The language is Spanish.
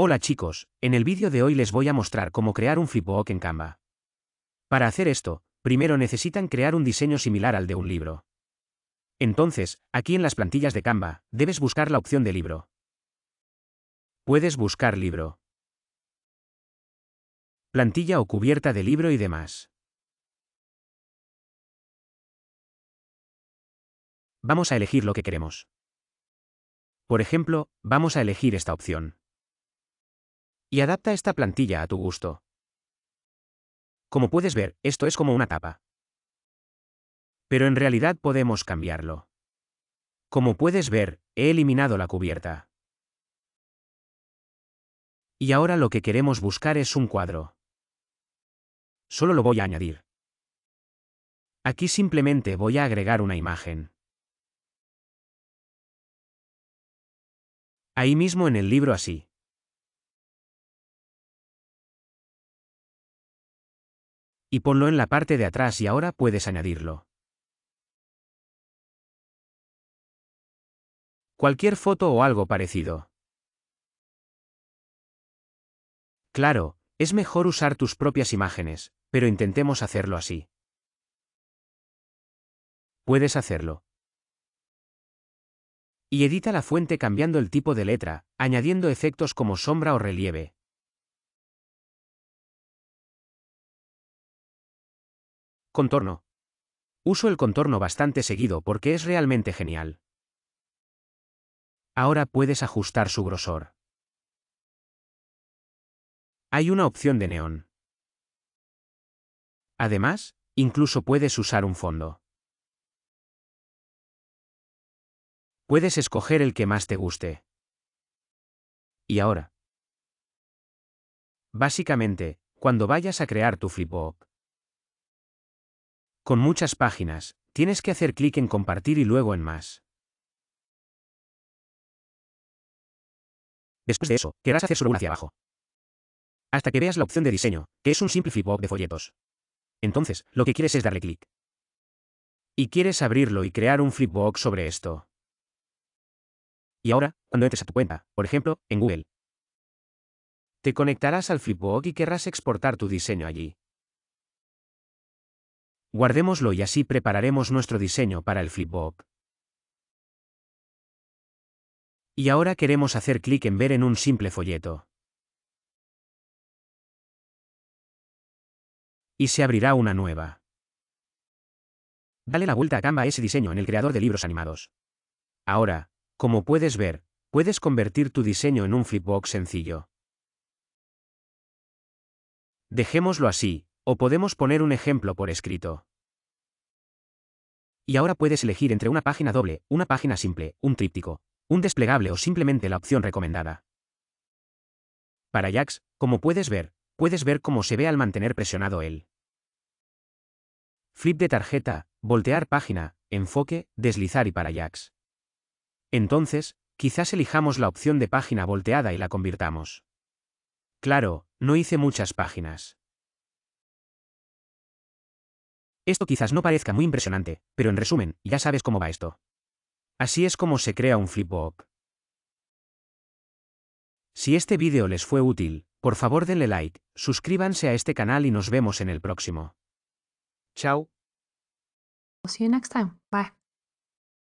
Hola chicos, en el vídeo de hoy les voy a mostrar cómo crear un flipbook en Canva. Para hacer esto, primero necesitan crear un diseño similar al de un libro. Entonces, aquí en las plantillas de Canva, debes buscar la opción de libro. Puedes buscar libro. Plantilla o cubierta de libro y demás. Vamos a elegir lo que queremos. Por ejemplo, vamos a elegir esta opción y adapta esta plantilla a tu gusto. Como puedes ver, esto es como una tapa. Pero en realidad podemos cambiarlo. Como puedes ver, he eliminado la cubierta. Y ahora lo que queremos buscar es un cuadro. Solo lo voy a añadir. Aquí simplemente voy a agregar una imagen. Ahí mismo en el libro así. y ponlo en la parte de atrás y ahora puedes añadirlo. Cualquier foto o algo parecido. Claro, es mejor usar tus propias imágenes, pero intentemos hacerlo así. Puedes hacerlo. Y edita la fuente cambiando el tipo de letra, añadiendo efectos como sombra o relieve, Contorno. Uso el contorno bastante seguido porque es realmente genial. Ahora puedes ajustar su grosor. Hay una opción de neón. Además, incluso puedes usar un fondo. Puedes escoger el que más te guste. ¿Y ahora? Básicamente, cuando vayas a crear tu flip con muchas páginas, tienes que hacer clic en compartir y luego en más. Después de eso, querrás hacer solo hacia abajo. Hasta que veas la opción de diseño, que es un simple flipbook de folletos. Entonces, lo que quieres es darle clic. Y quieres abrirlo y crear un flipbook sobre esto. Y ahora, cuando entres a tu cuenta, por ejemplo, en Google, te conectarás al flipbook y querrás exportar tu diseño allí. Guardémoslo y así prepararemos nuestro diseño para el flipbook. Y ahora queremos hacer clic en ver en un simple folleto. Y se abrirá una nueva. Dale la vuelta a gamba ese diseño en el creador de libros animados. Ahora, como puedes ver, puedes convertir tu diseño en un flipbook sencillo. Dejémoslo así, o podemos poner un ejemplo por escrito. Y ahora puedes elegir entre una página doble, una página simple, un tríptico, un desplegable o simplemente la opción recomendada. Para Jax, como puedes ver, puedes ver cómo se ve al mantener presionado el flip de tarjeta, voltear página, enfoque, deslizar y para Jax. Entonces, quizás elijamos la opción de página volteada y la convirtamos. Claro, no hice muchas páginas. Esto quizás no parezca muy impresionante, pero en resumen, ya sabes cómo va esto. Así es como se crea un flipbook. Si este vídeo les fue útil, por favor denle like, suscríbanse a este canal y nos vemos en el próximo. Chao.